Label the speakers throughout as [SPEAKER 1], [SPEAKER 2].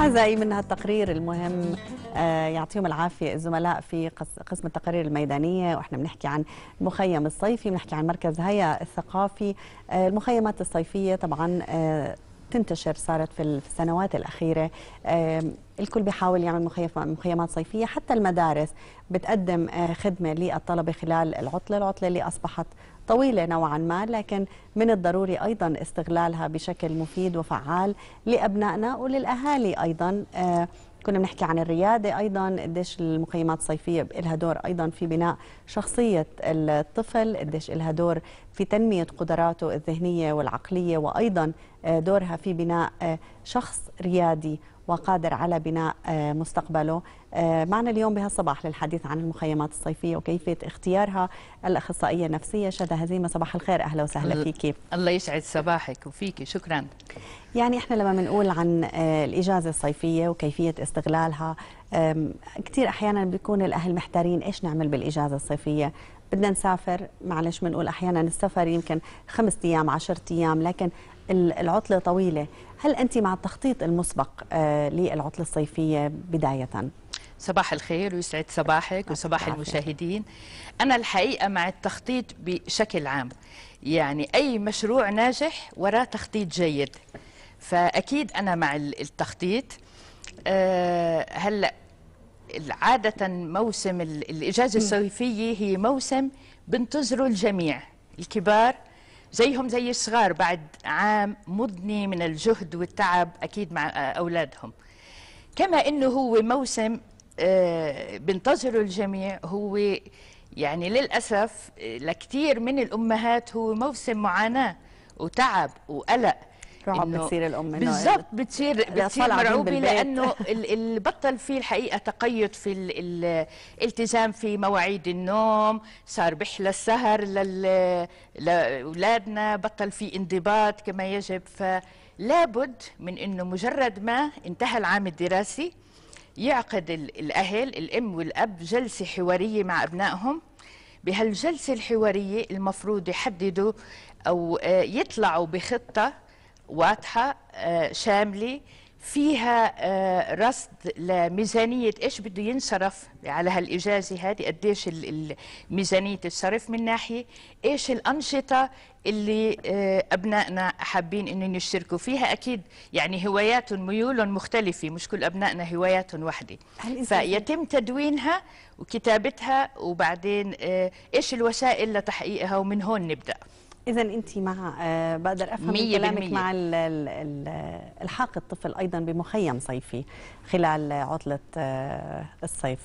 [SPEAKER 1] حزقي من هالتقرير المهم آه، يعطيهم العافية الزملاء في قسم التقارير الميدانية وإحنا بنحكي عن المخيم الصيفي بنحكي عن مركز هيا الثقافي آه، المخيمات الصيفية طبعا آه، تنتشر صارت في السنوات الأخيرة الكل بيحاول يعمل مخيمات صيفية حتى المدارس بتقدم خدمة للطلبة خلال العطلة العطلة اللي أصبحت طويلة نوعا ما لكن من الضروري أيضا استغلالها بشكل مفيد وفعال لأبنائنا وللأهالي أيضا آه، كنا بنحكي عن الريادة أيضا قديش المخيمات الصيفية لها دور أيضا في بناء شخصية الطفل قديش لها دور في تنمية قدراته الذهنية والعقلية وأيضا آه، دورها في بناء آه، شخص ريادي وقادر على بناء آه، مستقبله آه، معنا اليوم بهالصباح للحديث عن المخيمات الصيفية وكيفية اختيارها الأخصائية النفسية شذى هزيمة صباح الخير أهلا وسهلا فيكي الله يسعد
[SPEAKER 2] صباحك وفيكي شكرا
[SPEAKER 1] يعني احنا لما بنقول عن آه، الإجازة الصيفية وكيفية استغلالها كثير أحيانا بيكون الأهل محتارين إيش نعمل بالإجازة الصيفية بدنا نسافر معلش بنقول احيانا السفر يمكن خمس ايام 10 ايام لكن العطلة طويلة هل أنت مع التخطيط المسبق آه، للعطلة الصيفية بداية؟
[SPEAKER 2] صباح الخير ويسعد صباحك وصباح المشاهدين أنا الحقيقة مع التخطيط بشكل عام يعني أي مشروع ناجح وراه تخطيط جيد فأكيد أنا مع التخطيط آه، هلأ عادة موسم الإجازة الصيفية هي موسم بنتظره الجميع الكبار زيهم زي الصغار بعد عام مضني من الجهد والتعب أكيد مع أولادهم كما أنه هو موسم آه، بنتظره الجميع هو يعني للأسف آه، لكثير من الأمهات هو موسم معاناة وتعب وقلق رعب بتصير الام بالضبط بتصير بتصير مرعوبه لانه بطل فيه الحقيقه تقيد في الالتزام في مواعيد النوم صار بيحلى السهر لاولادنا بطل في انضباط كما يجب فلابد من انه مجرد ما انتهى العام الدراسي يعقد الاهل الام والاب جلسه حواريه مع ابنائهم بهالجلسه الحواريه المفروض يحددوا او آه، يطلعوا بخطه واضحه آه، شامله فيها آه، رصد لميزانية إيش بده ينصرف على هالإجازة هذه قديش الميزانية الصرف من ناحية إيش الأنشطة اللي آه، أبنائنا حابين إنهم يشتركوا فيها أكيد يعني هوايات ميول مختلفة مش كل أبنائنا هوايات واحدة فيتم تدوينها وكتابتها وبعدين
[SPEAKER 1] إيش الوسائل لتحقيقها ومن هون نبدأ اذا انت مع آه، بقدر افهم من كلامك مع الحاق الطفل ايضا بمخيم صيفي خلال عطله آه، الصيف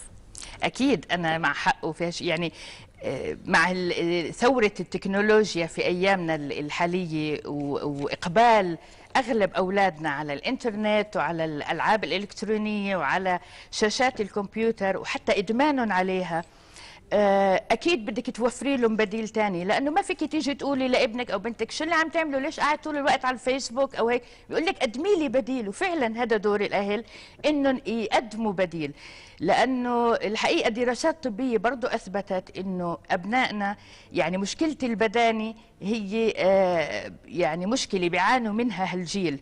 [SPEAKER 1] اكيد انا مع حقه فيهاش يعني
[SPEAKER 2] آه، مع ثورة التكنولوجيا في أيامنا الحالية وإقبال أغلب أولادنا على الإنترنت وعلى الألعاب الإلكترونية وعلى شاشات الكمبيوتر وحتى إدمانهم عليها آه، اكيد بدك توفري لهم بديل ثاني لانه ما فيك تيجي تقولي لابنك او بنتك شو اللي عم تعمله ليش قاعد طول الوقت على الفيسبوك او هيك بيقول لك قدمي لي بديل وفعلا هذا دور الاهل انهم يقدموا بديل لانه الحقيقه دراسات طبيه برضه اثبتت انه ابنائنا يعني مشكله البدانه هي آه، يعني مشكله بيعانوا منها هالجيل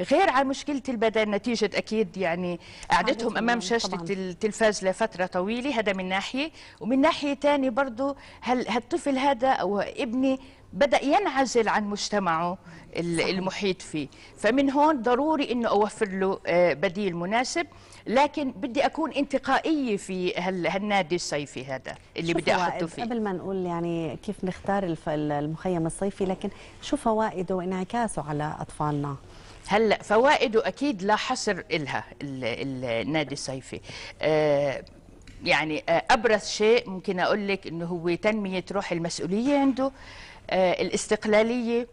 [SPEAKER 2] غير على مشكله البدن نتيجه اكيد يعني قعدتهم امام شاشه التلفاز لفتره طويله هذا من ناحيه ومن ناحيه ثانيه برضه هل هالطفل هذا او ابني بدا ينعزل عن مجتمعه المحيط فيه فمن هون ضروري انه اوفر له آه، بديل مناسب لكن بدي اكون انتقائيه في هالنادي الصيفي هذا اللي بدي احطه فيه قبل
[SPEAKER 1] ما نقول يعني كيف نختار المخيم الصيفي لكن شو فوائده وانعكاسه على اطفالنا هلا فوائده اكيد لا حصر لها
[SPEAKER 2] النادي الصيفي آه يعني آه، ابرز شيء ممكن اقول لك انه هو تنميه روح المسؤوليه عنده آه الاستقلاليه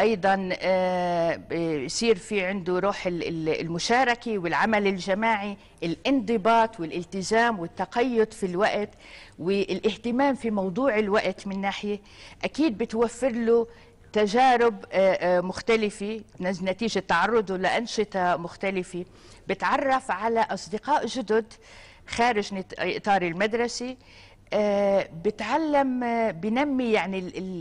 [SPEAKER 2] ايضا آه، بصير في عنده روح المشاركه والعمل الجماعي الانضباط والالتزام والتقيد في الوقت والاهتمام في موضوع الوقت من ناحيه اكيد بتوفر له تجارب آه، آه، مختلفة نتيجة تعرضه لأنشطة مختلفة بتعرف على أصدقاء جدد خارج إطار المدرسة آه، بتعلم بنمي يعني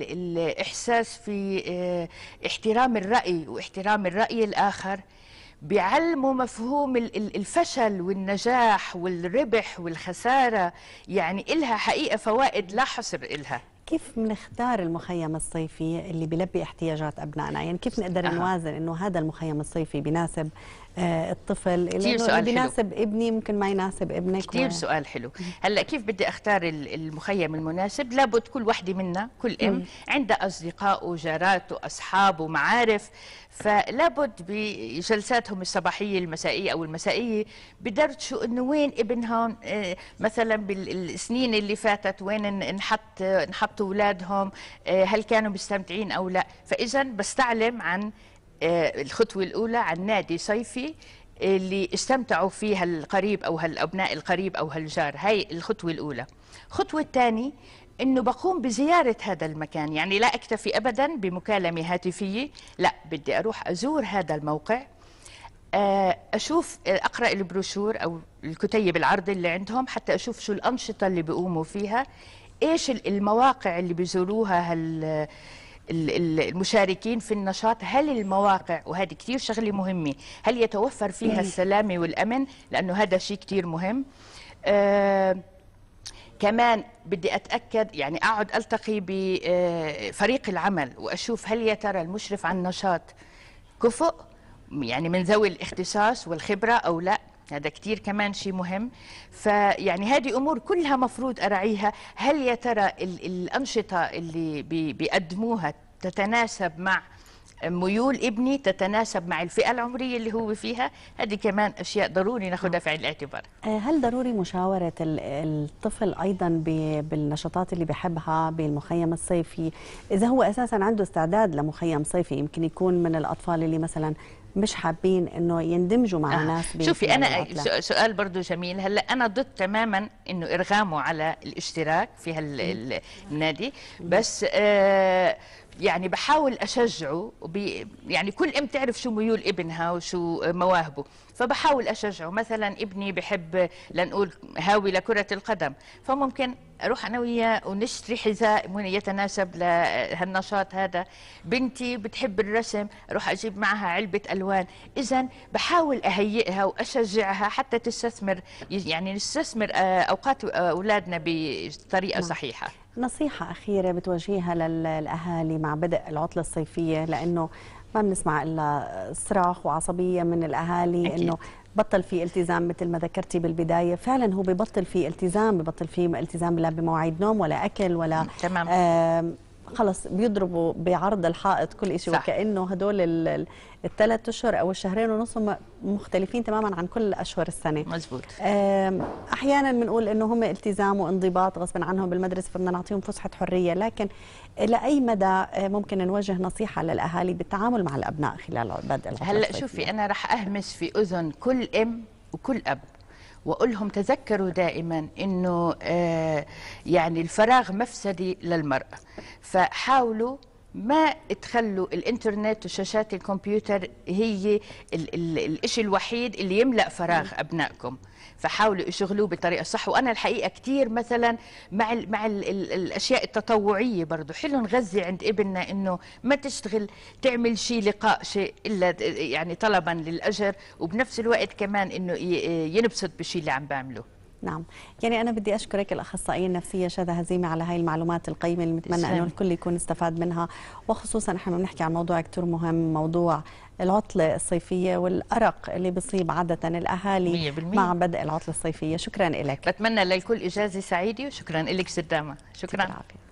[SPEAKER 2] الإحساس في احترام الرأي واحترام الرأي الآخر بيعلموا مفهوم الفشل والنجاح والربح والخسارة يعني إلها حقيقة فوائد لا حصر إلها
[SPEAKER 1] كيف بنختار المخيم الصيفي اللي بيلبي احتياجات ابنائنا يعني كيف نقدر نوازن انه هذا المخيم الصيفي بيناسب آه، الطفل كتير سؤال بيناسب حلو. ابني ممكن ما يناسب ابنك كثير و... سؤال
[SPEAKER 2] حلو هلا كيف بدي اختار المخيم المناسب لابد كل وحده منا كل ام عندها اصدقاء وجارات واصحاب ومعارف فلابد بجلساتهم الصباحيه المسائيه او المسائيه بدردشوا انه وين ابنهم آه، مثلا بالسنين اللي فاتت وين انحط انحطوا اولادهم آه، هل كانوا مستمتعين او لا فاذا بستعلم عن آه، الخطوة الأولى عن نادي صيفي اللي استمتعوا فيه القريب أو هالأبناء القريب أو هالجار هاي الخطوة الأولى الخطوة الثانية انه بقوم بزياره هذا المكان يعني لا اكتفي ابدا بمكالمه هاتفيه لا بدي اروح ازور هذا الموقع آه، اشوف آه، اقرا البروشور او الكتيب العرض اللي عندهم حتى اشوف شو الانشطه اللي بيقوموا فيها ايش المواقع اللي بيزوروها هال المشاركين في النشاط هل المواقع وهذه كثير شغله مهمه هل يتوفر فيها السلامه والامن لانه هذا شيء كثير مهم آه كمان بدي اتاكد يعني اقعد التقي بفريق آه، العمل واشوف هل يا ترى المشرف على النشاط كفؤ يعني من ذوي الاختصاص والخبره او لا هذا كتير كمان شيء مهم فيعني هذه امور كلها مفروض اراعيها هل يا ترى الانشطه اللي بيقدموها تتناسب مع ميول ابني تتناسب مع الفئه العمريه اللي هو فيها هذه كمان اشياء ضروري ناخذها في عين الاعتبار
[SPEAKER 1] آه، هل ضروري مشاوره الطفل ايضا بالنشاطات اللي بحبها بالمخيم الصيفي اذا هو اساسا عنده استعداد لمخيم صيفي يمكن يكون من الاطفال اللي مثلا مش حابين انه يندمجوا مع آه. الناس شوفي انا العطلة.
[SPEAKER 2] سؤال برضه جميل هلا انا ضد تماما انه ارغامه على الاشتراك في هالنادي بس آه يعني بحاول اشجعه وبي يعني كل ام تعرف شو ميول ابنها وشو مواهبه فبحاول اشجعه مثلا ابني بحب لنقول هاوي لكره القدم فممكن اروح انا وياه ونشتري حذاء يتناسب لهالنشاط هذا بنتي بتحب الرسم اروح اجيب معها علبه الوان اذا بحاول اهيئها واشجعها حتى تستثمر يعني نستثمر آه، اوقات آه، اولادنا بطريقه نعم. صحيحه
[SPEAKER 1] نصيحة أخيرة بتوجهيها للأهالي مع بدء العطلة الصيفية لأنه ما بنسمع إلا صراخ وعصبية من الأهالي أكيد. إنه بطل في التزام مثل ما ذكرتي بالبداية فعلا هو ببطل في التزام ببطل في التزام لا بمواعيد نوم ولا أكل ولا تمام. خلص بيضربوا بعرض الحائط كل شيء وكانه هدول الثلاث اشهر او الشهرين ونص هم مختلفين تماما عن كل اشهر السنه مزبوط احيانا بنقول انه هم التزام وانضباط غصبا عنهم بالمدرسه فبدنا نعطيهم فسحه حريه لكن الى اي مدى ممكن نوجه نصيحه للاهالي بالتعامل مع الابناء خلال بدء هلا شوفي
[SPEAKER 2] انا رح اهمس في اذن كل ام وكل اب واقول لهم تذكروا دائما انه آه، يعني الفراغ مفسدي للمراه فحاولوا ما تخلوا الانترنت وشاشات الكمبيوتر هي الشيء الوحيد اللي يملا فراغ ابنائكم فحاولوا يشغلوه بطريقه صح وانا الحقيقه كثير مثلا مع الـ مع الـ الاشياء التطوعيه برضه حلو نغذي عند ابننا انه ما تشتغل تعمل شيء لقاء شيء الا يعني طلبا للاجر وبنفس الوقت كمان انه ينبسط بالشيء اللي عم بعمله
[SPEAKER 1] نعم يعني أنا بدي أشكرك الأخصائية النفسية شذا هزيمة على هاي المعلومات القيمة اللي بتمنى أنه الكل يكون استفاد منها وخصوصا إحنا بنحكي عن موضوع كتير مهم موضوع العطلة الصيفية والأرق اللي بيصيب عادة الأهالي 100%. مع بدء العطلة الصيفية شكرا لك بتمنى للكل إجازة سعيدة وشكرا لك جدامة
[SPEAKER 2] شكرا, شكرا